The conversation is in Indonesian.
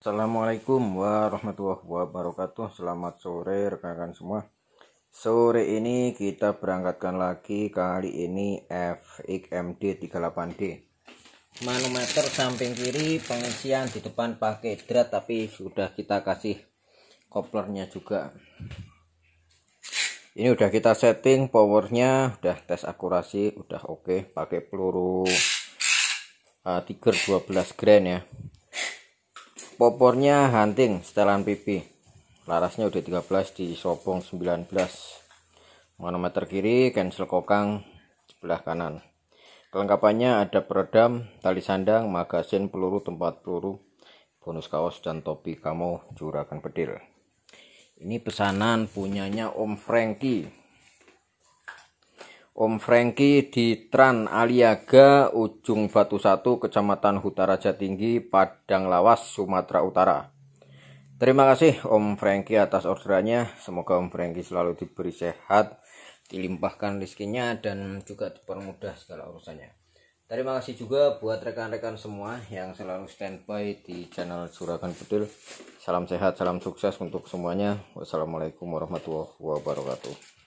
Assalamualaikum warahmatullahi wabarakatuh Selamat sore rekan-rekan semua Sore ini kita berangkatkan lagi kali ini FXMD 38D Manometer samping kiri pengisian di depan pakai drat tapi sudah kita kasih koplernya juga Ini udah kita setting powernya udah tes akurasi udah oke okay. pakai peluru uh, Tiger 12 grand ya popornya hunting setelan pipi larasnya udah 13 di sobong 19 manometer kiri cancel kokang sebelah kanan kelengkapannya ada peredam tali sandang magasin peluru tempat peluru bonus kaos dan topi kamu juragan bedil ini pesanan punyanya Om Franky Om Franky di Tran Aliaga, Ujung Batu 1, Kecamatan Hutaraja Tinggi, Padang Lawas, Sumatera Utara. Terima kasih Om Franky atas orderannya. Semoga Om Franky selalu diberi sehat, dilimpahkan rezekinya, dan juga dipermudah segala urusannya. Terima kasih juga buat rekan-rekan semua yang selalu standby di channel Juragan Betul. Salam sehat, salam sukses untuk semuanya. Wassalamualaikum warahmatullahi wabarakatuh.